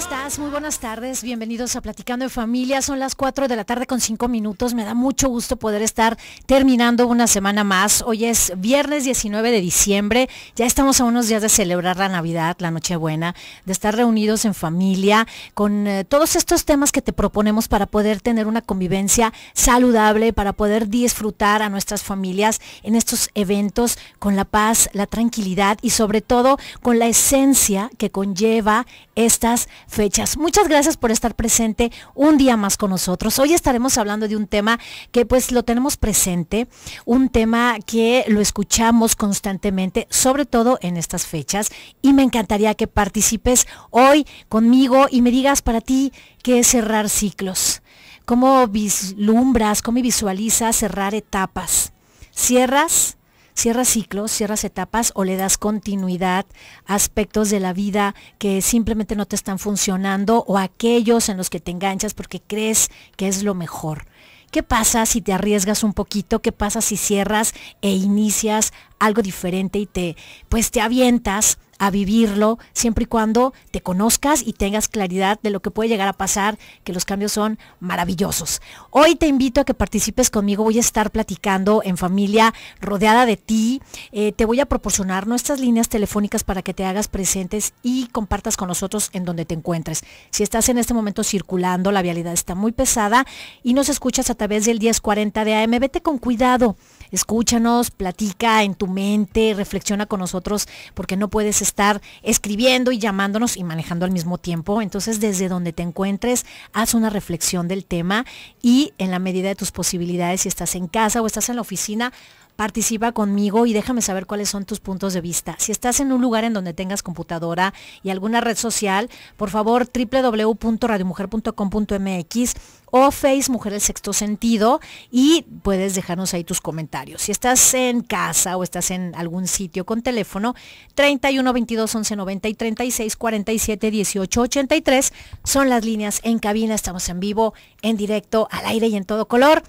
estás? Muy buenas tardes. Bienvenidos a Platicando en Familia. Son las 4 de la tarde con 5 minutos. Me da mucho gusto poder estar terminando una semana más. Hoy es viernes 19 de diciembre. Ya estamos a unos días de celebrar la Navidad, la Nochebuena, de estar reunidos en familia con eh, todos estos temas que te proponemos para poder tener una convivencia saludable, para poder disfrutar a nuestras familias en estos eventos con la paz, la tranquilidad y sobre todo con la esencia que conlleva estas fechas. Muchas gracias por estar presente un día más con nosotros. Hoy estaremos hablando de un tema que pues lo tenemos presente, un tema que lo escuchamos constantemente, sobre todo en estas fechas. Y me encantaría que participes hoy conmigo y me digas para ti qué es cerrar ciclos. ¿Cómo vislumbras, cómo visualizas cerrar etapas? ¿Cierras? cierras ciclos, cierras etapas o le das continuidad a aspectos de la vida que simplemente no te están funcionando o aquellos en los que te enganchas porque crees que es lo mejor. ¿Qué pasa si te arriesgas un poquito? ¿Qué pasa si cierras e inicias algo diferente y te, pues te avientas a vivirlo siempre y cuando te conozcas y tengas claridad de lo que puede llegar a pasar, que los cambios son maravillosos. Hoy te invito a que participes conmigo, voy a estar platicando en familia, rodeada de ti, eh, te voy a proporcionar nuestras líneas telefónicas para que te hagas presentes y compartas con nosotros en donde te encuentres. Si estás en este momento circulando, la vialidad está muy pesada y nos escuchas a través del 1040 de AM, vete con cuidado escúchanos, platica en tu mente, reflexiona con nosotros, porque no puedes estar escribiendo y llamándonos y manejando al mismo tiempo. Entonces, desde donde te encuentres, haz una reflexión del tema y en la medida de tus posibilidades, si estás en casa o estás en la oficina, participa conmigo y déjame saber cuáles son tus puntos de vista. Si estás en un lugar en donde tengas computadora y alguna red social, por favor www.radiomujer.com.mx o Face Mujer el Sexto Sentido y puedes dejarnos ahí tus comentarios. Si estás en casa o estás en algún sitio con teléfono, 31 22 11 90 y 36 47 18 83 son las líneas en cabina. Estamos en vivo, en directo, al aire y en todo color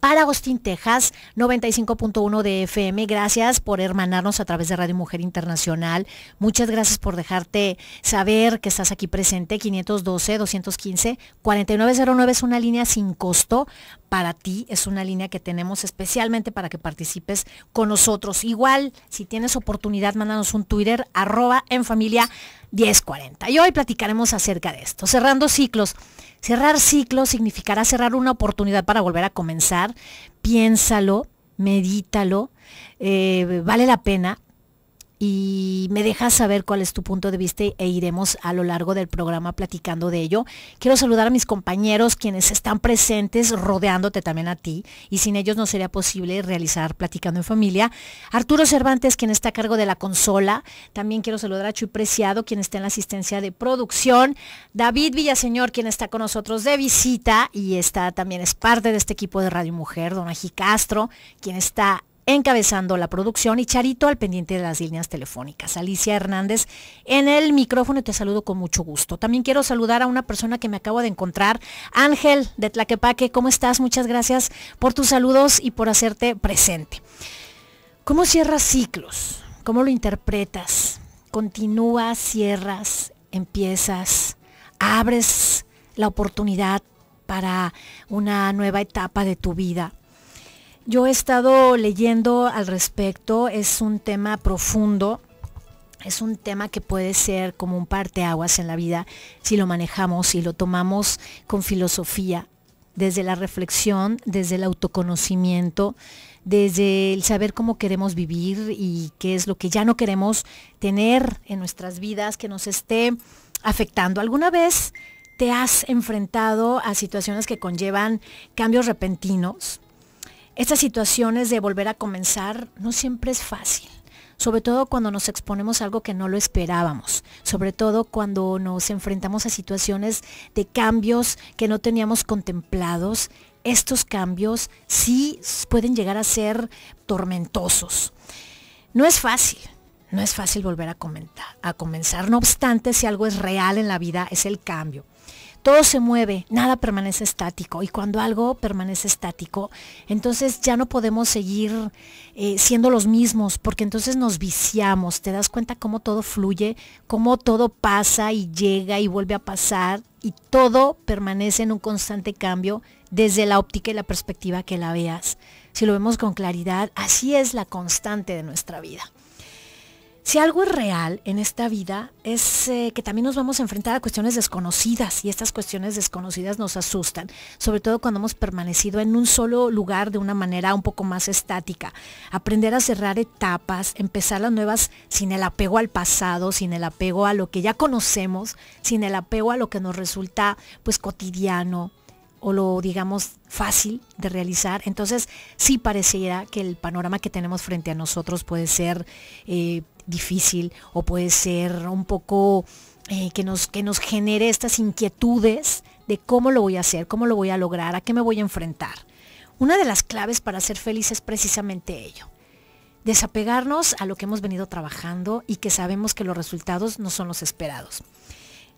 para Austin, Texas, 95.1 de FM. Gracias por hermanarnos a través de Radio Mujer Internacional. Muchas gracias por dejarte saber que estás aquí presente. 512-215-4909 es una línea sin costo para ti. Es una línea que tenemos especialmente para que participes con nosotros. Igual, si tienes oportunidad, mándanos un Twitter, arroba en familia 1040. Y hoy platicaremos acerca de esto. Cerrando ciclos. Cerrar ciclo significará cerrar una oportunidad para volver a comenzar. Piénsalo, medítalo, eh, vale la pena, y me dejas saber cuál es tu punto de vista e iremos a lo largo del programa platicando de ello. Quiero saludar a mis compañeros quienes están presentes rodeándote también a ti y sin ellos no sería posible realizar Platicando en Familia. Arturo Cervantes, quien está a cargo de la consola. También quiero saludar a Chuy Preciado, quien está en la asistencia de producción. David Villaseñor, quien está con nosotros de visita y está también es parte de este equipo de Radio Mujer. Don Aji Castro, quien está encabezando la producción y Charito al pendiente de las líneas telefónicas. Alicia Hernández en el micrófono te saludo con mucho gusto. También quiero saludar a una persona que me acabo de encontrar, Ángel de Tlaquepaque. ¿Cómo estás? Muchas gracias por tus saludos y por hacerte presente. ¿Cómo cierras ciclos? ¿Cómo lo interpretas? Continúas, cierras, empiezas, abres la oportunidad para una nueva etapa de tu vida yo he estado leyendo al respecto, es un tema profundo, es un tema que puede ser como un parteaguas en la vida si lo manejamos, y lo tomamos con filosofía, desde la reflexión, desde el autoconocimiento, desde el saber cómo queremos vivir y qué es lo que ya no queremos tener en nuestras vidas que nos esté afectando. ¿Alguna vez te has enfrentado a situaciones que conllevan cambios repentinos? Estas situaciones de volver a comenzar no siempre es fácil, sobre todo cuando nos exponemos a algo que no lo esperábamos, sobre todo cuando nos enfrentamos a situaciones de cambios que no teníamos contemplados. Estos cambios sí pueden llegar a ser tormentosos. No es fácil, no es fácil volver a, a comenzar. No obstante, si algo es real en la vida, es el cambio. Todo se mueve, nada permanece estático. Y cuando algo permanece estático, entonces ya no podemos seguir eh, siendo los mismos, porque entonces nos viciamos. Te das cuenta cómo todo fluye, cómo todo pasa y llega y vuelve a pasar. Y todo permanece en un constante cambio desde la óptica y la perspectiva que la veas. Si lo vemos con claridad, así es la constante de nuestra vida. Si algo es real en esta vida es eh, que también nos vamos a enfrentar a cuestiones desconocidas y estas cuestiones desconocidas nos asustan, sobre todo cuando hemos permanecido en un solo lugar de una manera un poco más estática. Aprender a cerrar etapas, empezar las nuevas sin el apego al pasado, sin el apego a lo que ya conocemos, sin el apego a lo que nos resulta pues cotidiano, o lo digamos fácil de realizar. Entonces sí pareciera que el panorama que tenemos frente a nosotros puede ser eh, difícil o puede ser un poco eh, que, nos, que nos genere estas inquietudes de cómo lo voy a hacer, cómo lo voy a lograr, a qué me voy a enfrentar. Una de las claves para ser feliz es precisamente ello. Desapegarnos a lo que hemos venido trabajando y que sabemos que los resultados no son los esperados.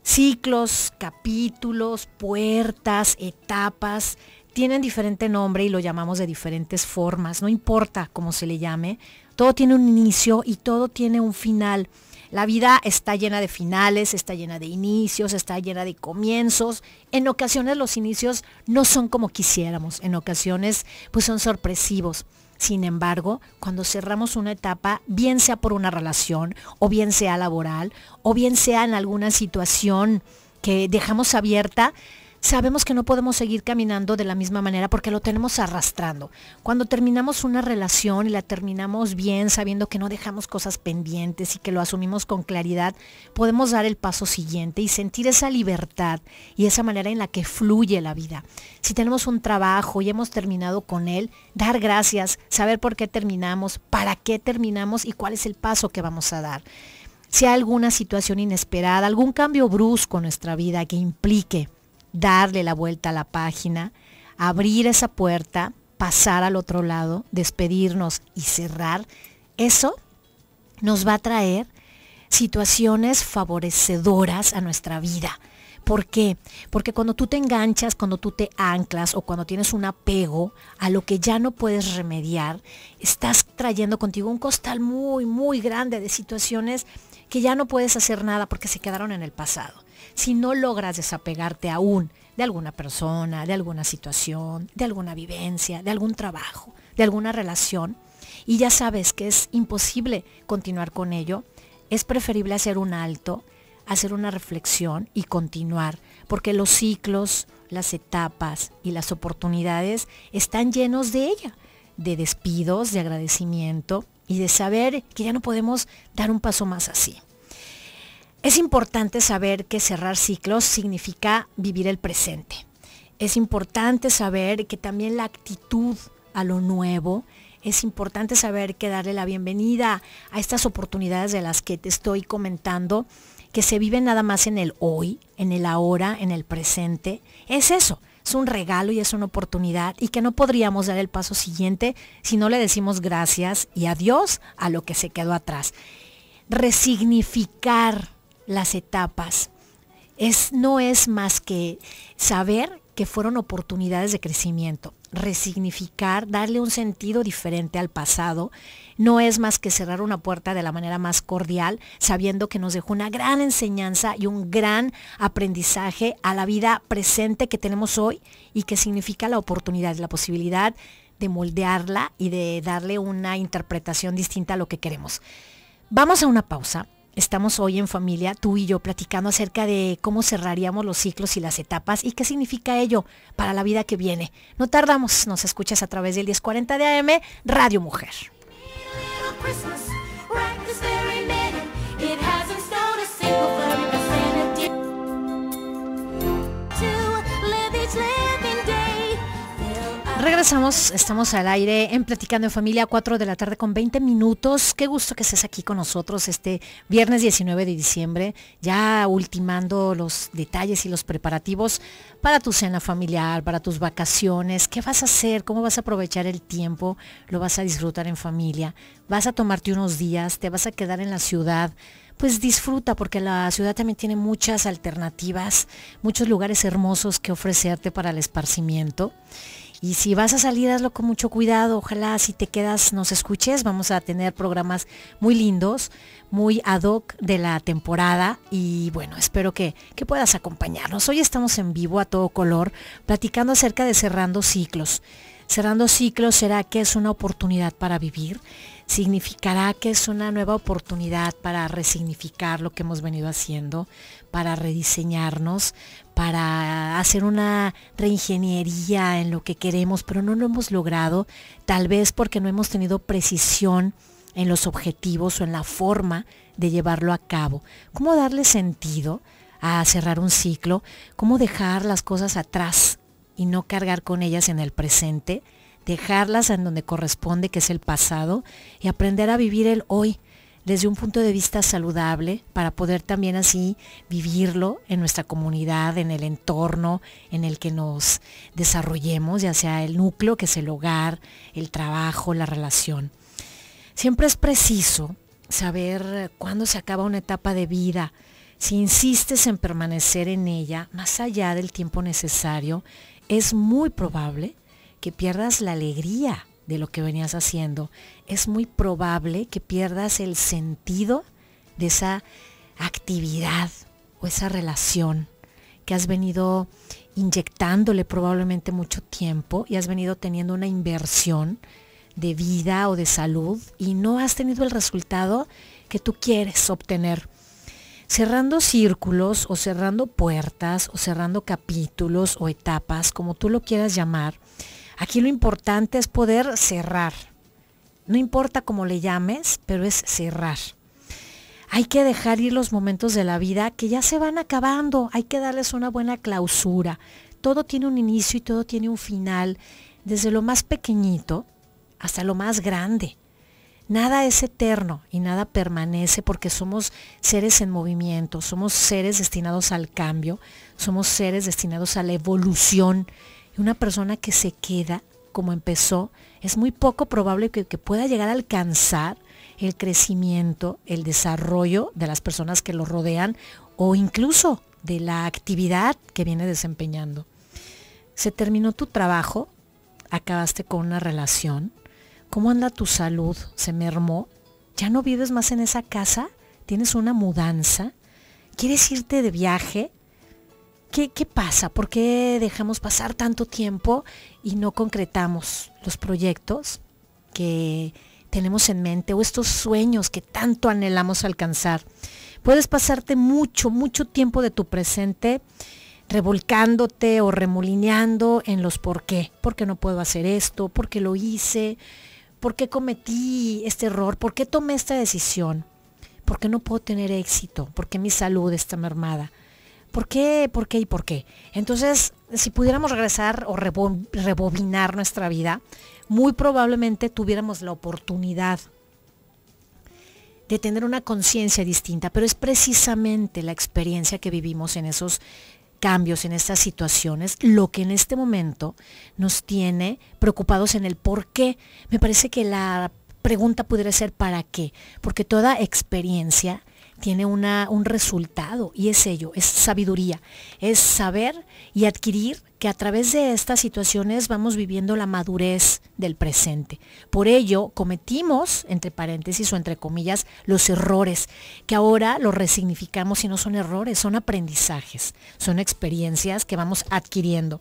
Ciclos, capítulos, puertas, etapas, tienen diferente nombre y lo llamamos de diferentes formas, no importa cómo se le llame, todo tiene un inicio y todo tiene un final. La vida está llena de finales, está llena de inicios, está llena de comienzos. En ocasiones los inicios no son como quisiéramos, en ocasiones pues son sorpresivos. Sin embargo, cuando cerramos una etapa, bien sea por una relación, o bien sea laboral, o bien sea en alguna situación que dejamos abierta, sabemos que no podemos seguir caminando de la misma manera porque lo tenemos arrastrando. Cuando terminamos una relación y la terminamos bien, sabiendo que no dejamos cosas pendientes y que lo asumimos con claridad, podemos dar el paso siguiente y sentir esa libertad y esa manera en la que fluye la vida. Si tenemos un trabajo y hemos terminado con él, dar gracias, saber por qué terminamos, para qué terminamos y cuál es el paso que vamos a dar Si hay alguna situación inesperada, algún cambio brusco en nuestra vida que implique darle la vuelta a la página, abrir esa puerta, pasar al otro lado, despedirnos y cerrar, eso nos va a traer situaciones favorecedoras a nuestra vida. ¿Por qué? Porque cuando tú te enganchas, cuando tú te anclas o cuando tienes un apego a lo que ya no puedes remediar, estás trayendo contigo un costal muy, muy grande de situaciones que ya no puedes hacer nada porque se quedaron en el pasado si no logras desapegarte aún de alguna persona, de alguna situación, de alguna vivencia, de algún trabajo, de alguna relación, y ya sabes que es imposible continuar con ello, es preferible hacer un alto, hacer una reflexión y continuar, porque los ciclos, las etapas y las oportunidades están llenos de ella, de despidos, de agradecimiento y de saber que ya no podemos dar un paso más así. Es importante saber que cerrar ciclos significa vivir el presente. Es importante saber que también la actitud a lo nuevo, es importante saber que darle la bienvenida a estas oportunidades de las que te estoy comentando, que se viven nada más en el hoy, en el ahora, en el presente. Es eso, es un regalo y es una oportunidad y que no podríamos dar el paso siguiente si no le decimos gracias y adiós a lo que se quedó atrás. Resignificar las etapas. Es, no es más que saber que fueron oportunidades de crecimiento, resignificar, darle un sentido diferente al pasado, no es más que cerrar una puerta de la manera más cordial, sabiendo que nos dejó una gran enseñanza y un gran aprendizaje a la vida presente que tenemos hoy y que significa la oportunidad, la posibilidad de moldearla y de darle una interpretación distinta a lo que queremos. Vamos a una pausa Estamos hoy en familia, tú y yo, platicando acerca de cómo cerraríamos los ciclos y las etapas y qué significa ello para la vida que viene. No tardamos, nos escuchas a través del 1040 de AM, Radio Mujer. Regresamos, estamos al aire en Platicando en Familia, 4 de la tarde con 20 minutos. Qué gusto que estés aquí con nosotros este viernes 19 de diciembre, ya ultimando los detalles y los preparativos para tu cena familiar, para tus vacaciones. ¿Qué vas a hacer? ¿Cómo vas a aprovechar el tiempo? ¿Lo vas a disfrutar en familia? ¿Vas a tomarte unos días? ¿Te vas a quedar en la ciudad? pues disfruta porque la ciudad también tiene muchas alternativas, muchos lugares hermosos que ofrecerte para el esparcimiento. Y si vas a salir, hazlo con mucho cuidado. Ojalá si te quedas nos escuches. Vamos a tener programas muy lindos, muy ad hoc de la temporada. Y bueno, espero que, que puedas acompañarnos. Hoy estamos en vivo a todo color platicando acerca de cerrando ciclos. Cerrando ciclos será que es una oportunidad para vivir, significará que es una nueva oportunidad para resignificar lo que hemos venido haciendo, para rediseñarnos, para hacer una reingeniería en lo que queremos, pero no lo hemos logrado, tal vez porque no hemos tenido precisión en los objetivos o en la forma de llevarlo a cabo. ¿Cómo darle sentido a cerrar un ciclo? ¿Cómo dejar las cosas atrás y no cargar con ellas en el presente? Dejarlas en donde corresponde, que es el pasado, y aprender a vivir el hoy desde un punto de vista saludable para poder también así vivirlo en nuestra comunidad, en el entorno en el que nos desarrollemos, ya sea el núcleo, que es el hogar, el trabajo, la relación. Siempre es preciso saber cuándo se acaba una etapa de vida. Si insistes en permanecer en ella más allá del tiempo necesario, es muy probable que pierdas la alegría de lo que venías haciendo, es muy probable que pierdas el sentido de esa actividad o esa relación que has venido inyectándole probablemente mucho tiempo y has venido teniendo una inversión de vida o de salud y no has tenido el resultado que tú quieres obtener. Cerrando círculos o cerrando puertas o cerrando capítulos o etapas, como tú lo quieras llamar, Aquí lo importante es poder cerrar. No importa cómo le llames, pero es cerrar. Hay que dejar ir los momentos de la vida que ya se van acabando. Hay que darles una buena clausura. Todo tiene un inicio y todo tiene un final, desde lo más pequeñito hasta lo más grande. Nada es eterno y nada permanece porque somos seres en movimiento, somos seres destinados al cambio, somos seres destinados a la evolución una persona que se queda como empezó, es muy poco probable que, que pueda llegar a alcanzar el crecimiento, el desarrollo de las personas que lo rodean o incluso de la actividad que viene desempeñando. Se terminó tu trabajo, acabaste con una relación, ¿cómo anda tu salud? ¿Se mermó? ¿Ya no vives más en esa casa? ¿Tienes una mudanza? ¿Quieres irte de viaje? ¿Qué, pasa? ¿Por qué dejamos pasar tanto tiempo y no concretamos los proyectos que tenemos en mente o estos sueños que tanto anhelamos alcanzar? Puedes pasarte mucho, mucho tiempo de tu presente revolcándote o remolineando en los por qué. ¿Por qué no puedo hacer esto? ¿Por qué lo hice? ¿Por qué cometí este error? ¿Por qué tomé esta decisión? ¿Por qué no puedo tener éxito? ¿Por qué mi salud está mermada? ¿Por qué, por qué y por qué? Entonces, si pudiéramos regresar o rebobinar nuestra vida, muy probablemente tuviéramos la oportunidad de tener una conciencia distinta, pero es precisamente la experiencia que vivimos en esos cambios, en estas situaciones, lo que en este momento nos tiene preocupados en el por qué. Me parece que la pregunta pudiera ser ¿para qué? Porque toda experiencia tiene un resultado y es ello, es sabiduría, es saber y adquirir que a través de estas situaciones vamos viviendo la madurez del presente. Por ello, cometimos, entre paréntesis o entre comillas, los errores, que ahora los resignificamos y no son errores, son aprendizajes, son experiencias que vamos adquiriendo.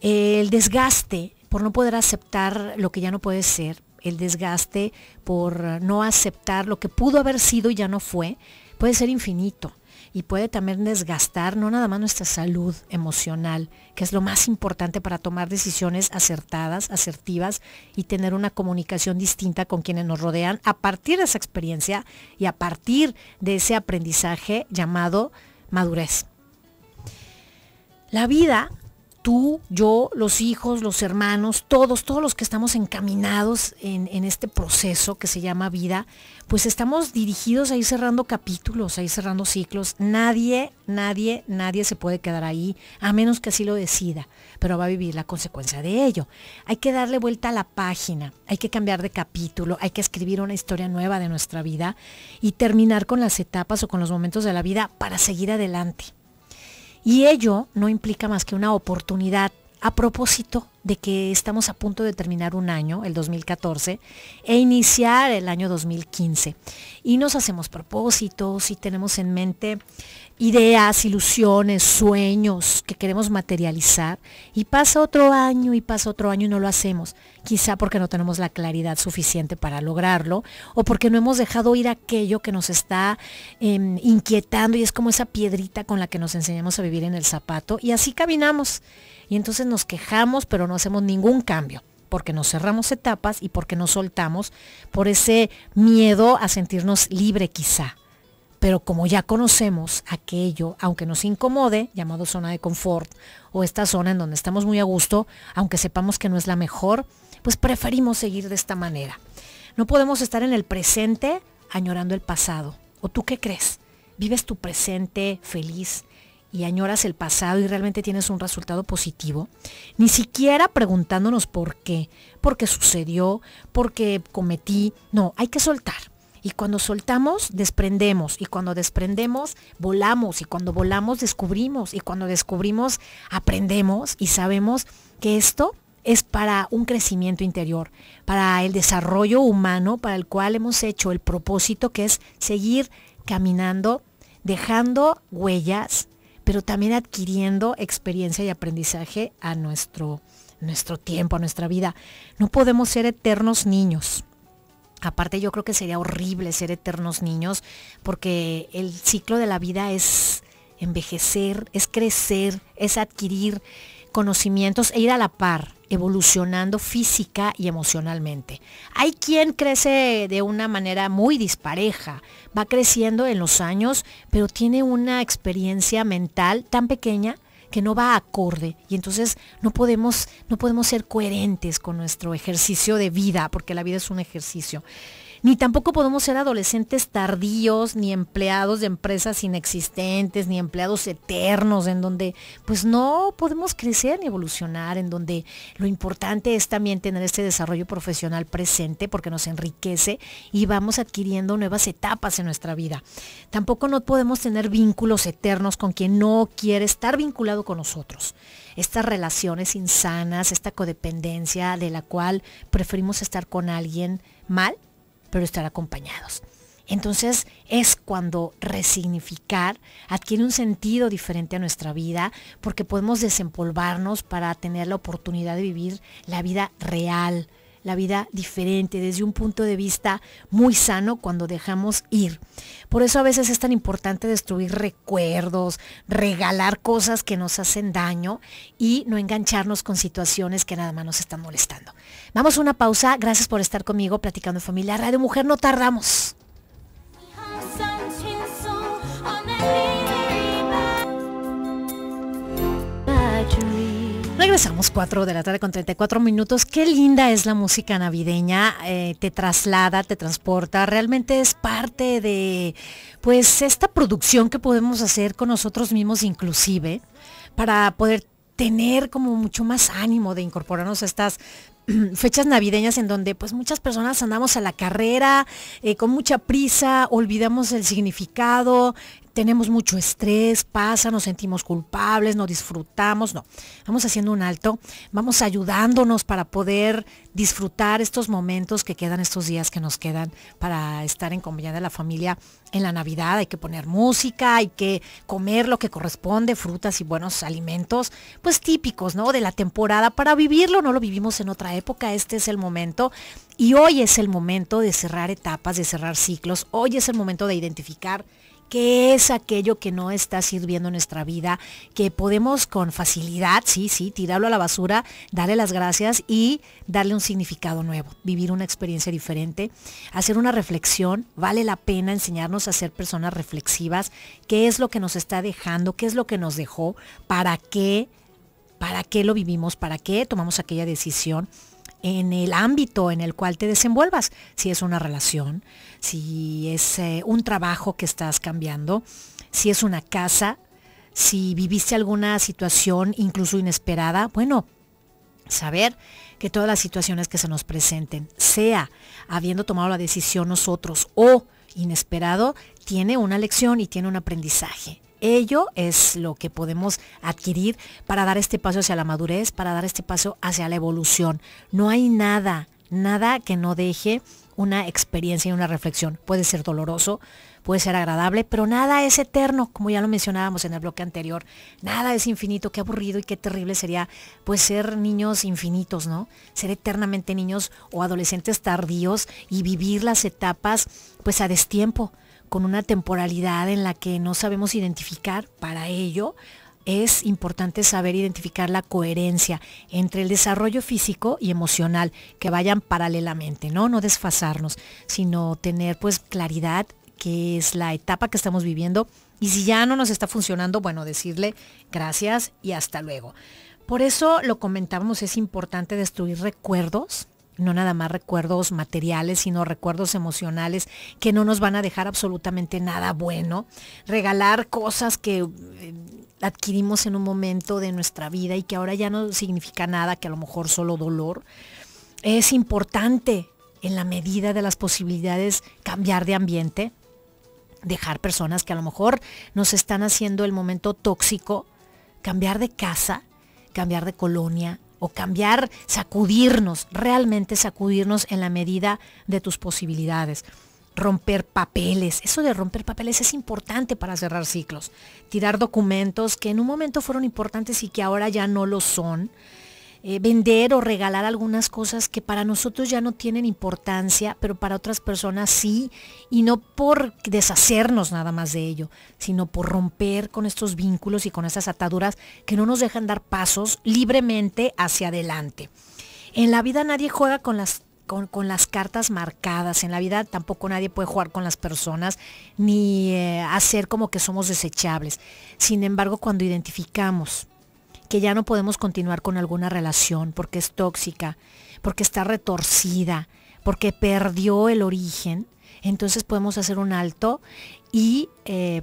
El desgaste por no poder aceptar lo que ya no puede ser, el desgaste por no aceptar lo que pudo haber sido y ya no fue, puede ser infinito y puede también desgastar no nada más nuestra salud emocional, que es lo más importante para tomar decisiones acertadas, asertivas y tener una comunicación distinta con quienes nos rodean a partir de esa experiencia y a partir de ese aprendizaje llamado madurez. La vida tú, yo, los hijos, los hermanos, todos, todos los que estamos encaminados en, este proceso que se llama vida, pues estamos dirigidos a ir cerrando capítulos, a ir cerrando ciclos. Nadie, nadie, nadie se puede quedar ahí, a menos que así lo decida, pero va a vivir la consecuencia de ello. Hay que darle vuelta a la página, hay que cambiar de capítulo, hay que escribir una historia nueva de nuestra vida y terminar con las etapas o con los momentos de la vida para seguir adelante. Y ello no implica más que una oportunidad a propósito de que estamos a punto de terminar un año, el 2014, e iniciar el año 2015. Y nos hacemos propósitos y tenemos en mente ideas, ilusiones, sueños que queremos materializar. Y pasa otro año y pasa otro año y no lo hacemos. Quizá porque no tenemos la claridad suficiente para lograrlo o porque no hemos dejado ir aquello que nos está em, inquietando y es como esa piedrita con la que nos enseñamos a vivir en el zapato. Y así caminamos. Y entonces nos quejamos, pero no hacemos ningún cambio, porque nos cerramos etapas y porque nos soltamos por ese miedo a sentirnos libre quizá. Pero como ya conocemos aquello, aunque nos incomode, llamado zona de confort, o esta zona en donde estamos muy a gusto, aunque sepamos que no es la mejor, pues preferimos seguir de esta manera. No podemos estar en el presente añorando el pasado. ¿O tú qué crees? ¿Vives tu presente feliz? y añoras el pasado y realmente tienes un resultado positivo, ni siquiera preguntándonos por qué, por qué sucedió, por qué cometí, no, hay que soltar. Y cuando soltamos, desprendemos. Y cuando desprendemos, volamos. Y cuando volamos, descubrimos. Y cuando descubrimos, aprendemos y sabemos que esto es para un crecimiento interior, para el desarrollo humano para el cual hemos hecho el propósito que es seguir caminando, dejando huellas, pero también adquiriendo experiencia y aprendizaje a nuestro, nuestro tiempo, a nuestra vida. No podemos ser eternos niños. Aparte yo creo que sería horrible ser eternos niños porque el ciclo de la vida es envejecer, es crecer, es adquirir conocimientos e ir a la par evolucionando física y emocionalmente. Hay quien crece de una manera muy dispareja, va creciendo en los años, pero tiene una experiencia mental tan pequeña que no va acorde y entonces no podemos, no podemos ser coherentes con nuestro ejercicio de vida, porque la vida es un ejercicio ni tampoco podemos ser adolescentes tardíos, ni empleados de empresas inexistentes, ni empleados eternos, en donde pues no podemos crecer ni evolucionar, en donde lo importante es también tener este desarrollo profesional presente porque nos enriquece y vamos adquiriendo nuevas etapas en nuestra vida. Tampoco no podemos tener vínculos eternos con quien no quiere estar vinculado con nosotros. Estas relaciones insanas, esta codependencia de la cual preferimos estar con alguien mal pero estar acompañados. Entonces es cuando resignificar adquiere un sentido diferente a nuestra vida porque podemos desempolvarnos para tener la oportunidad de vivir la vida real, la vida diferente, desde un punto de vista muy sano cuando dejamos ir. Por eso a veces es tan importante destruir recuerdos, regalar cosas que nos hacen daño y no engancharnos con situaciones que nada más nos están molestando. Vamos a una pausa. Gracias por estar conmigo platicando en familia. Radio Mujer, no tardamos. Estamos 4 de la tarde con 34 minutos. Qué linda es la música navideña. Eh, te traslada, te transporta. Realmente es parte de pues esta producción que podemos hacer con nosotros mismos inclusive para poder tener como mucho más ánimo de incorporarnos a estas fechas navideñas en donde pues muchas personas andamos a la carrera eh, con mucha prisa, olvidamos el significado, tenemos mucho estrés, pasa, nos sentimos culpables, no disfrutamos, no. Vamos haciendo un alto, vamos ayudándonos para poder disfrutar estos momentos que quedan, estos días que nos quedan para estar en compañía de la familia en la Navidad. Hay que poner música, hay que comer lo que corresponde, frutas y buenos alimentos, pues típicos, ¿no? De la temporada. Para vivirlo, no lo vivimos en otra época, este es el momento. Y hoy es el momento de cerrar etapas, de cerrar ciclos. Hoy es el momento de identificar qué es aquello que no está sirviendo en nuestra vida, que podemos con facilidad, sí, sí, tirarlo a la basura, darle las gracias y darle un significado nuevo, vivir una experiencia diferente, hacer una reflexión, vale la pena enseñarnos a ser personas reflexivas, qué es lo que nos está dejando, qué es lo que nos dejó, para qué, para qué lo vivimos, para qué tomamos aquella decisión en el ámbito en el cual te desenvuelvas, si es una relación, si es eh, un trabajo que estás cambiando, si es una casa, si viviste alguna situación incluso inesperada, bueno, saber que todas las situaciones que se nos presenten, sea habiendo tomado la decisión nosotros o inesperado, tiene una lección y tiene un aprendizaje ello es lo que podemos adquirir para dar este paso hacia la madurez, para dar este paso hacia la evolución. No hay nada, nada que no deje una experiencia y una reflexión. Puede ser doloroso, puede ser agradable, pero nada es eterno, como ya lo mencionábamos en el bloque anterior. Nada es infinito, qué aburrido y qué terrible sería pues ser niños infinitos, ¿no? Ser eternamente niños o adolescentes tardíos y vivir las etapas pues a destiempo con una temporalidad en la que no sabemos identificar. Para ello es importante saber identificar la coherencia entre el desarrollo físico y emocional, que vayan paralelamente, ¿no? No desfasarnos, sino tener pues claridad que es la etapa que estamos viviendo y si ya no nos está funcionando, bueno, decirle gracias y hasta luego. Por eso lo comentábamos, es importante destruir recuerdos no nada más recuerdos materiales, sino recuerdos emocionales que no nos van a dejar absolutamente nada bueno. Regalar cosas que eh, adquirimos en un momento de nuestra vida y que ahora ya no significa nada, que a lo mejor solo dolor. Es importante en la medida de las posibilidades cambiar de ambiente, dejar personas que a lo mejor nos están haciendo el momento tóxico, cambiar de casa, cambiar de colonia, o cambiar, sacudirnos, realmente sacudirnos en la medida de tus posibilidades. Romper papeles, eso de romper papeles es importante para cerrar ciclos. Tirar documentos que en un momento fueron importantes y que ahora ya no lo son. Eh, vender o regalar algunas cosas que para nosotros ya no tienen importancia, pero para otras personas sí, y no por deshacernos nada más de ello, sino por romper con estos vínculos y con esas ataduras que no nos dejan dar pasos libremente hacia adelante. En la vida nadie juega con las con, las cartas marcadas. En la vida tampoco nadie puede jugar con las personas ni eh, hacer como que somos desechables. Sin embargo, cuando identificamos que ya no podemos continuar con alguna relación porque es tóxica, porque está retorcida, porque perdió el origen, entonces podemos hacer un alto y eh,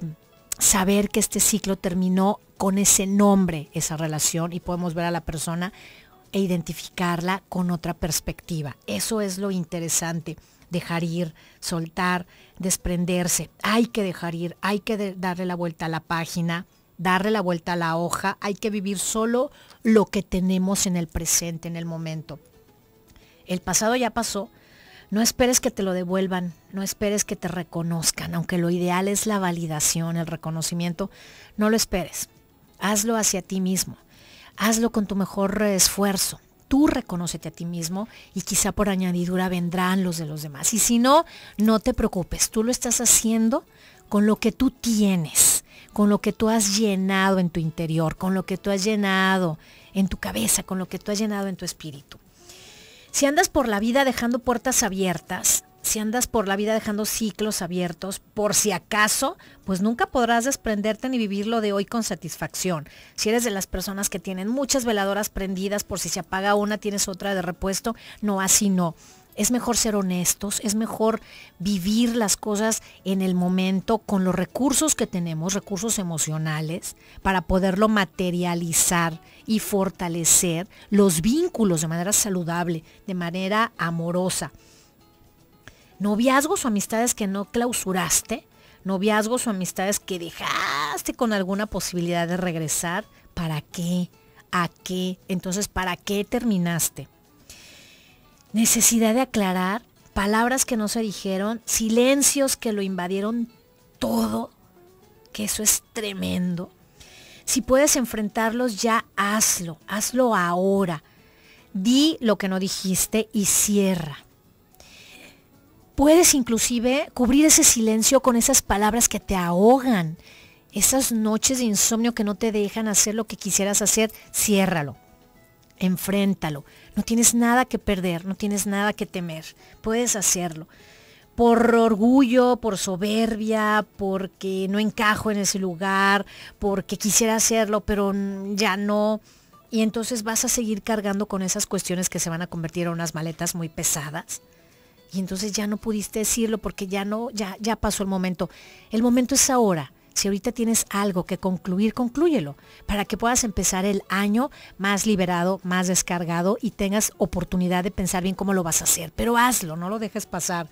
saber que este ciclo terminó con ese nombre, esa relación, y podemos ver a la persona e identificarla con otra perspectiva. Eso es lo interesante, dejar ir, soltar, desprenderse. Hay que dejar ir, hay que darle la vuelta a la página darle la vuelta a la hoja, hay que vivir solo lo que tenemos en el presente, en el momento. El pasado ya pasó, no esperes que te lo devuelvan, no esperes que te reconozcan, aunque lo ideal es la validación, el reconocimiento, no lo esperes. Hazlo hacia ti mismo, hazlo con tu mejor esfuerzo. Tú reconócete a ti mismo y quizá por añadidura vendrán los de los demás. Y si no, no te preocupes, tú lo estás haciendo con lo que tú tienes con lo que tú has llenado en tu interior, con lo que tú has llenado en tu cabeza, con lo que tú has llenado en tu espíritu. Si andas por la vida dejando puertas abiertas, si andas por la vida dejando ciclos abiertos, por si acaso, pues nunca podrás desprenderte ni vivir lo de hoy con satisfacción. Si eres de las personas que tienen muchas veladoras prendidas, por si se apaga una, tienes otra de repuesto, no así no. Es mejor ser honestos, es mejor vivir las cosas en el momento con los recursos que tenemos, recursos emocionales, para poderlo materializar y fortalecer los vínculos de manera saludable, de manera amorosa. Noviazgos o amistades que no clausuraste, noviazgos o amistades que dejaste con alguna posibilidad de regresar, ¿para qué? ¿A qué? Entonces, ¿para qué terminaste? necesidad de aclarar, palabras que no se dijeron, silencios que lo invadieron todo, que eso es tremendo. Si puedes enfrentarlos ya, hazlo, hazlo ahora. Di lo que no dijiste y cierra. Puedes inclusive cubrir ese silencio con esas palabras que te ahogan, esas noches de insomnio que no te dejan hacer lo que quisieras hacer, ciérralo, enfréntalo. No tienes nada que perder, no tienes nada que temer. Puedes hacerlo. Por orgullo, por soberbia, porque no encajo en ese lugar, porque quisiera hacerlo, pero ya no. Y entonces vas a seguir cargando con esas cuestiones que se van a convertir en unas maletas muy pesadas. Y entonces ya no pudiste decirlo porque ya no, ya, ya pasó el momento. El momento es ahora. Si ahorita tienes algo que concluir, conclúyelo para que puedas empezar el año más liberado, más descargado y tengas oportunidad de pensar bien cómo lo vas a hacer. Pero hazlo, no lo dejes pasar.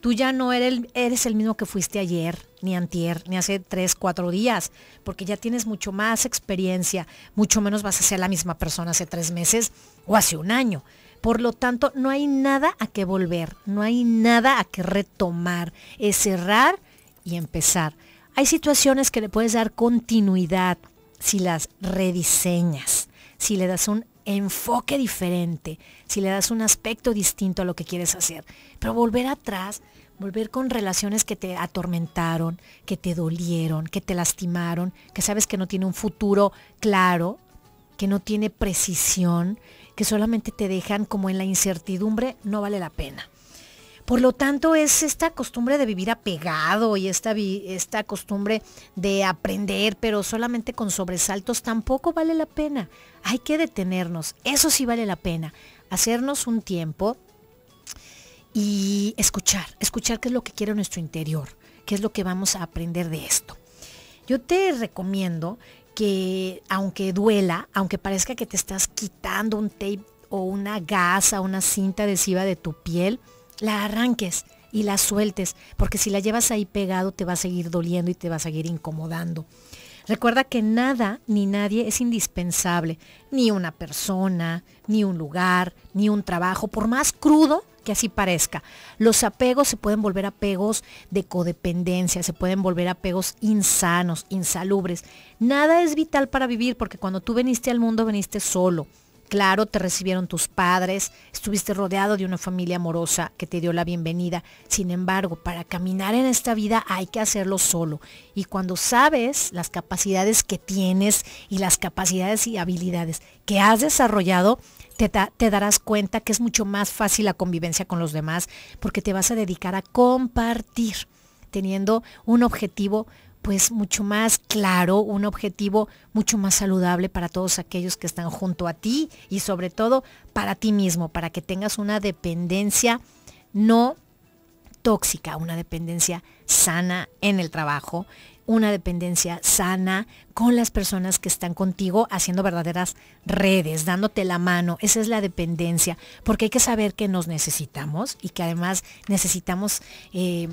Tú ya no eres, eres el mismo que fuiste ayer, ni antier, ni hace tres, cuatro días, porque ya tienes mucho más experiencia, mucho menos vas a ser la misma persona hace tres meses o hace un año. Por lo tanto, no hay nada a que volver, no hay nada a que retomar. Es cerrar y empezar. Hay situaciones que le puedes dar continuidad si las rediseñas, si le das un enfoque diferente, si le das un aspecto distinto a lo que quieres hacer. Pero volver atrás, volver con relaciones que te atormentaron, que te dolieron, que te lastimaron, que sabes que no tiene un futuro claro, que no tiene precisión, que solamente te dejan como en la incertidumbre, no vale la pena. Por lo tanto, es esta costumbre de vivir apegado y esta, costumbre de aprender, pero solamente con sobresaltos, tampoco vale la pena. Hay que detenernos, eso sí vale la pena. Hacernos un tiempo y escuchar, escuchar qué es lo que quiere nuestro interior, qué es lo que vamos a aprender de esto. Yo te recomiendo que aunque duela, aunque parezca que te estás quitando un tape o una gasa, una cinta adhesiva de tu piel, la arranques y la sueltes, porque si la llevas ahí pegado te va a seguir doliendo y te va a seguir incomodando. Recuerda que nada ni nadie es indispensable, ni una persona, ni un lugar, ni un trabajo, por más crudo que así parezca. Los apegos se pueden volver apegos de codependencia, se pueden volver apegos insanos, insalubres. Nada es vital para vivir porque cuando tú veniste al mundo viniste solo Claro, te recibieron tus padres, estuviste rodeado de una familia amorosa que te dio la bienvenida. Sin embargo, para caminar en esta vida hay que hacerlo solo. Y cuando sabes las capacidades que tienes y las capacidades y habilidades que has desarrollado, te, darás cuenta que es mucho más fácil la convivencia con los demás porque te vas a dedicar a compartir teniendo un objetivo pues mucho más claro, un objetivo mucho más saludable para todos aquellos que están junto a ti y sobre todo para ti mismo, para que tengas una dependencia no tóxica, una dependencia sana en el trabajo, una dependencia sana con las personas que están contigo haciendo verdaderas redes, dándote la mano. Esa es la dependencia, porque hay que saber que nos necesitamos y que además necesitamos... Eh,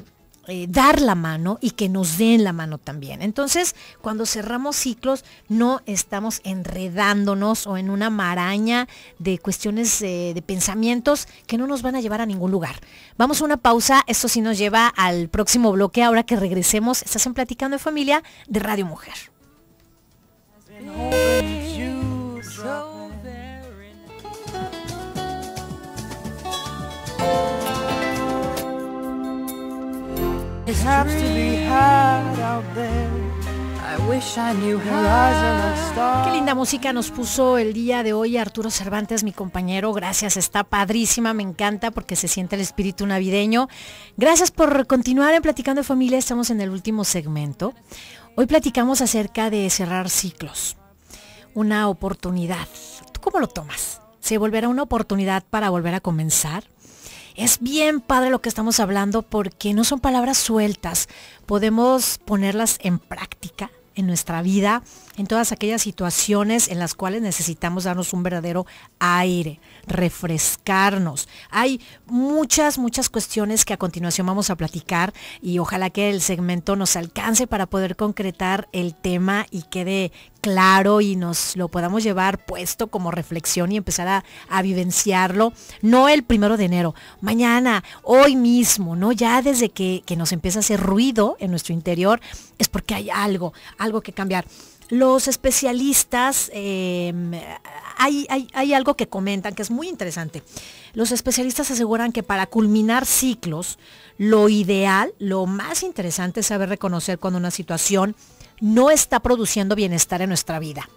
eh, dar la mano y que nos den la mano también. Entonces, cuando cerramos ciclos, no estamos enredándonos o en una maraña de cuestiones eh, de pensamientos que no nos van a llevar a ningún lugar. Vamos a una pausa, esto sí nos lleva al próximo bloque, ahora que regresemos, estás en Platicando de Familia de Radio Mujer. Ah, qué linda música nos puso el día de hoy Arturo Cervantes, mi compañero. Gracias, está padrísima, me encanta porque se siente el espíritu navideño. Gracias por continuar en Platicando de Familia, estamos en el último segmento. Hoy platicamos acerca de cerrar ciclos, una oportunidad. ¿Tú cómo lo tomas? ¿Se volverá una oportunidad para volver a comenzar? Es bien padre lo que estamos hablando porque no son palabras sueltas. Podemos ponerlas en práctica en nuestra vida en todas aquellas situaciones en las cuales necesitamos darnos un verdadero aire, refrescarnos. Hay muchas, muchas cuestiones que a continuación vamos a platicar y ojalá que el segmento nos alcance para poder concretar el tema y quede claro y nos lo podamos llevar puesto como reflexión y empezar a, vivenciarlo, no el primero de enero, mañana, hoy mismo, ¿no? Ya desde que, que nos empieza a hacer ruido en nuestro interior, es porque hay algo, algo que cambiar. Los especialistas, em, hay, hay algo que comentan que es muy interesante. Los especialistas aseguran que para culminar ciclos, lo ideal, lo más interesante es saber reconocer cuando una situación no está produciendo bienestar en nuestra vida.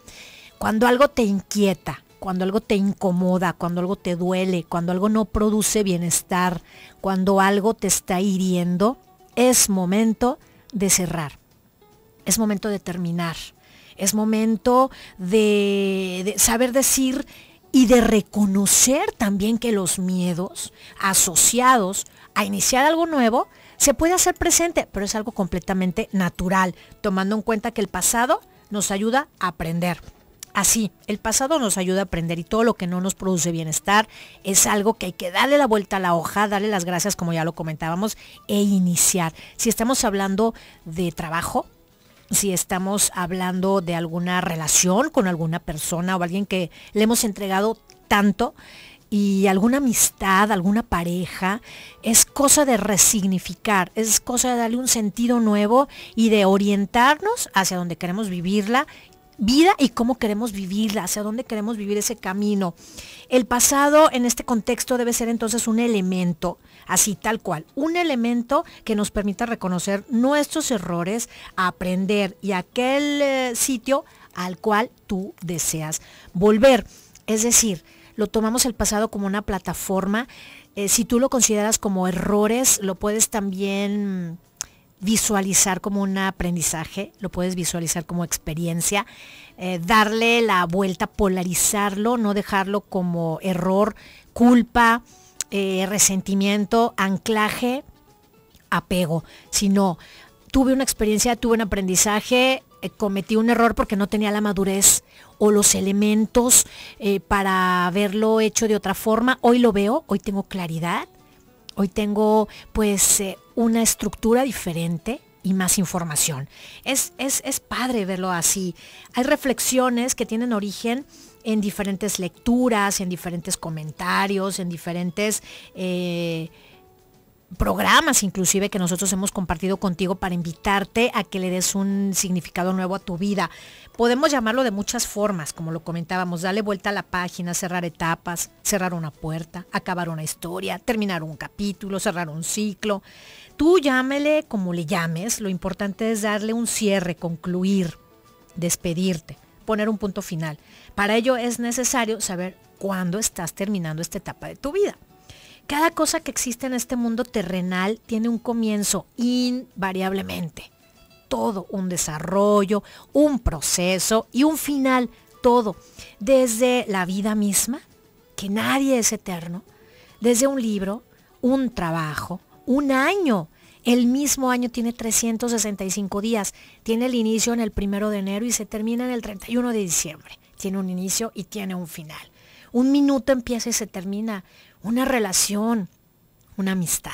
Cuando algo te inquieta, cuando algo te incomoda, cuando algo te duele, cuando algo no produce bienestar, cuando algo te está hiriendo, es momento de cerrar. Es momento de terminar es momento de, saber decir y de reconocer también que los miedos asociados a iniciar algo nuevo se puede hacer presente, pero es algo completamente natural, tomando en cuenta que el pasado nos ayuda a aprender. Así, el pasado nos ayuda a aprender y todo lo que no nos produce bienestar es algo que hay que darle la vuelta a la hoja, darle las gracias como ya lo comentábamos e iniciar. Si estamos hablando de trabajo, si estamos hablando de alguna relación con alguna persona o alguien que le hemos entregado tanto y alguna amistad, alguna pareja, es cosa de resignificar, es cosa de darle un sentido nuevo y de orientarnos hacia donde queremos vivirla vida y cómo queremos vivirla, hacia dónde queremos vivir ese camino. El pasado en este contexto debe ser entonces un elemento, así tal cual, un elemento que nos permita reconocer nuestros errores, aprender y aquel eh, sitio al cual tú deseas volver. Es decir, lo tomamos el pasado como una plataforma. Eh, si tú lo consideras como errores, lo puedes también visualizar como un aprendizaje, lo puedes visualizar como experiencia, eh, darle la vuelta, polarizarlo, no dejarlo como error, culpa, eh, resentimiento, anclaje, apego, sino tuve una experiencia, tuve un aprendizaje, eh, cometí un error porque no tenía la madurez o los elementos para haberlo hecho de otra forma, hoy lo veo, hoy tengo claridad, hoy tengo pues una estructura diferente y más información. Es, es, padre verlo así. Hay reflexiones que tienen origen en diferentes lecturas, en diferentes comentarios, en diferentes eh, programas inclusive que nosotros hemos compartido contigo para invitarte a que le des un significado nuevo a tu vida. Podemos llamarlo de muchas formas, como lo comentábamos, darle vuelta a la página, cerrar etapas, cerrar una puerta, acabar una historia, terminar un capítulo, cerrar un ciclo. Tú llámele como le llames, lo importante es darle un cierre, concluir, despedirte, poner un punto final. Para ello es necesario saber cuándo estás terminando esta etapa de tu vida. Cada cosa que existe en este mundo terrenal tiene un comienzo invariablemente. Todo, un desarrollo, un proceso y un final, todo. Desde la vida misma, que nadie es eterno, desde un libro, un trabajo, un año. El mismo año tiene 365 días. Tiene el inicio en el primero de enero y se termina en el 31 de diciembre. Tiene un inicio y tiene un final. Un minuto empieza y se termina. Una relación, una amistad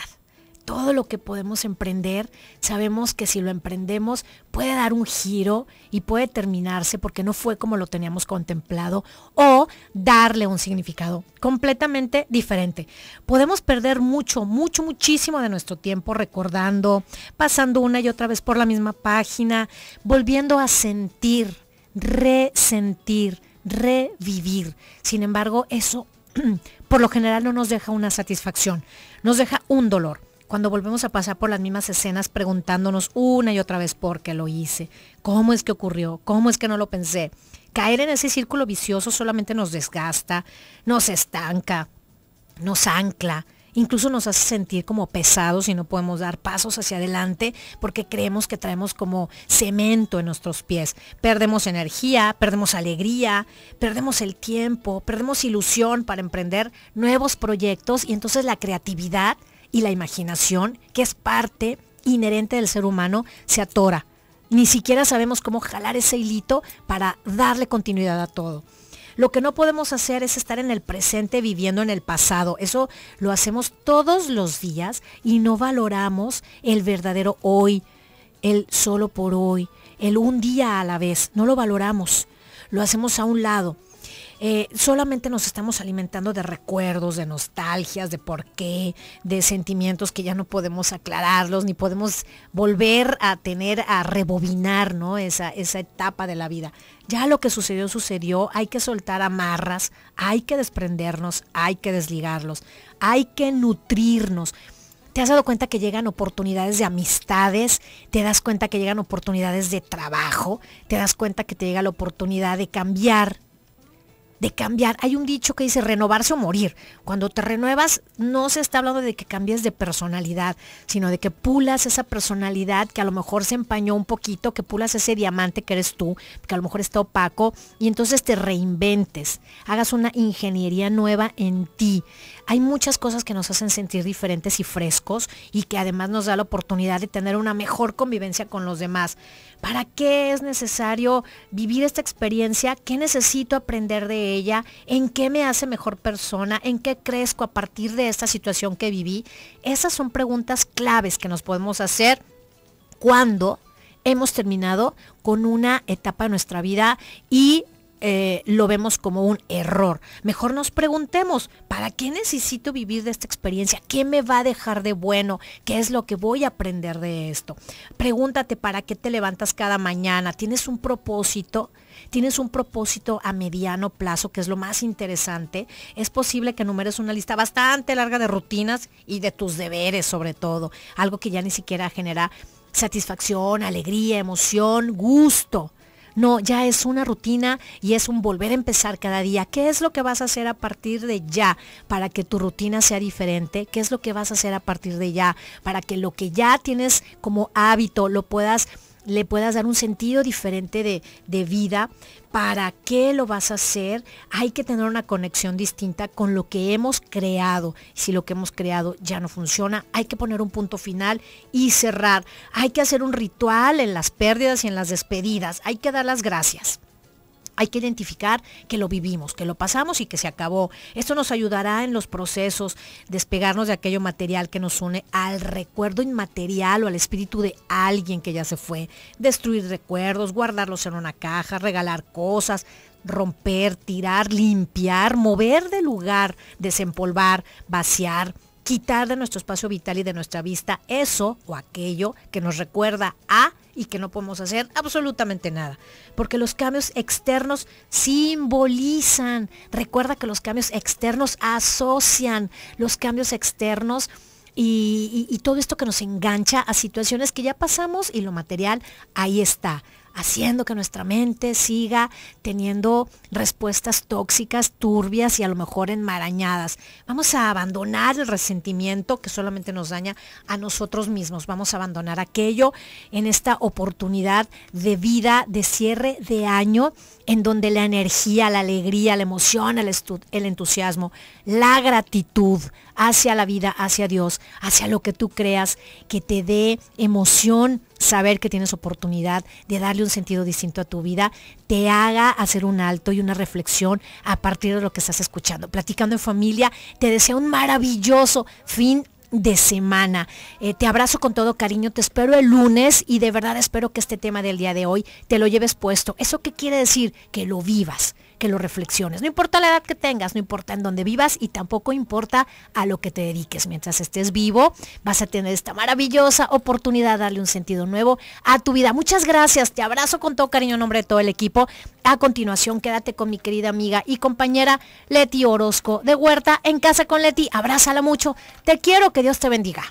todo lo que podemos emprender, sabemos que si lo emprendemos puede dar un giro y puede terminarse porque no fue como lo teníamos contemplado o darle un significado completamente diferente. Podemos perder mucho, mucho, muchísimo de nuestro tiempo recordando, pasando una y otra vez por la misma página, volviendo a sentir, resentir, revivir. Sin embargo, eso por lo general no nos deja una satisfacción, nos deja un dolor cuando volvemos a pasar por las mismas escenas preguntándonos una y otra vez por qué lo hice, cómo es que ocurrió, cómo es que no lo pensé. Caer en ese círculo vicioso solamente nos desgasta, nos estanca, nos ancla, incluso nos hace sentir como pesados y no podemos dar pasos hacia adelante porque creemos que traemos como cemento en nuestros pies. Perdemos energía, perdemos alegría, perdemos el tiempo, perdemos ilusión para emprender nuevos proyectos y entonces la creatividad y la imaginación, que es parte inherente del ser humano, se atora. Ni siquiera sabemos cómo jalar ese hilito para darle continuidad a todo. Lo que no podemos hacer es estar en el presente viviendo en el pasado. Eso lo hacemos todos los días y no valoramos el verdadero hoy, el solo por hoy, el un día a la vez. No lo valoramos. Lo hacemos a un lado. Eh, solamente nos estamos alimentando de recuerdos, de nostalgias, de por qué, de sentimientos que ya no podemos aclararlos, ni podemos volver a tener, a rebobinar ¿no? esa, esa etapa de la vida. Ya lo que sucedió, sucedió, hay que soltar amarras, hay que desprendernos, hay que desligarlos, hay que nutrirnos. ¿Te has dado cuenta que llegan oportunidades de amistades? ¿Te das cuenta que llegan oportunidades de trabajo? ¿Te das cuenta que te llega la oportunidad de cambiar de cambiar. Hay un dicho que dice renovarse o morir. Cuando te renuevas, no se está hablando de que cambies de personalidad, sino de que pulas esa personalidad que a lo mejor se empañó un poquito, que pulas ese diamante que eres tú, que a lo mejor está opaco, y entonces te reinventes, hagas una ingeniería nueva en ti hay muchas cosas que nos hacen sentir diferentes y frescos y que además nos da la oportunidad de tener una mejor convivencia con los demás. ¿Para qué es necesario vivir esta experiencia? ¿Qué necesito aprender de ella? ¿En qué me hace mejor persona? ¿En qué crezco a partir de esta situación que viví? Esas son preguntas claves que nos podemos hacer cuando hemos terminado con una etapa de nuestra vida y eh, lo vemos como un error. Mejor nos preguntemos, ¿para qué necesito vivir de esta experiencia? ¿Qué me va a dejar de bueno? ¿Qué es lo que voy a aprender de esto? Pregúntate, ¿para qué te levantas cada mañana? ¿Tienes un propósito? ¿Tienes un propósito a mediano plazo, que es lo más interesante? Es posible que enumeres una lista bastante larga de rutinas y de tus deberes sobre todo, algo que ya ni siquiera genera satisfacción, alegría, emoción, gusto no, ya es una rutina y es un volver a empezar cada día. ¿Qué es lo que vas a hacer a partir de ya para que tu rutina sea diferente? ¿Qué es lo que vas a hacer a partir de ya para que lo que ya tienes como hábito lo puedas le puedas dar un sentido diferente de, de, vida, para qué lo vas a hacer, hay que tener una conexión distinta con lo que hemos creado. Si lo que hemos creado ya no funciona, hay que poner un punto final y cerrar. Hay que hacer un ritual en las pérdidas y en las despedidas, hay que dar las gracias. Hay que identificar que lo vivimos, que lo pasamos y que se acabó. Esto nos ayudará en los procesos, despegarnos de aquello material que nos une al recuerdo inmaterial o al espíritu de alguien que ya se fue. Destruir recuerdos, guardarlos en una caja, regalar cosas, romper, tirar, limpiar, mover de lugar, desempolvar, vaciar quitar de nuestro espacio vital y de nuestra vista eso o aquello que nos recuerda a y que no podemos hacer absolutamente nada, porque los cambios externos simbolizan, recuerda que los cambios externos asocian, los cambios externos y, todo esto que nos engancha a situaciones que ya pasamos y lo material ahí está, haciendo que nuestra mente siga teniendo respuestas tóxicas, turbias y a lo mejor enmarañadas. Vamos a abandonar el resentimiento que solamente nos daña a nosotros mismos. Vamos a abandonar aquello en esta oportunidad de vida, de cierre de año, en donde la energía, la alegría, la emoción, el, entusiasmo, la gratitud, hacia la vida, hacia Dios, hacia lo que tú creas, que te dé emoción saber que tienes oportunidad de darle un sentido distinto a tu vida, te haga hacer un alto y una reflexión a partir de lo que estás escuchando. Platicando en familia, te deseo un maravilloso fin de semana. Eh, te abrazo con todo cariño, te espero el lunes y de verdad espero que este tema del día de hoy te lo lleves puesto. ¿Eso qué quiere decir? Que lo vivas, que lo reflexiones. No importa la edad que tengas, no importa en dónde vivas y tampoco importa a lo que te dediques. Mientras estés vivo, vas a tener esta maravillosa oportunidad de darle un sentido nuevo a tu vida. Muchas gracias, te abrazo con todo cariño en nombre de todo el equipo. A continuación, quédate con mi querida amiga y compañera Leti Orozco de Huerta en casa con Leti. Abrázala mucho. Te quiero, que Dios te bendiga.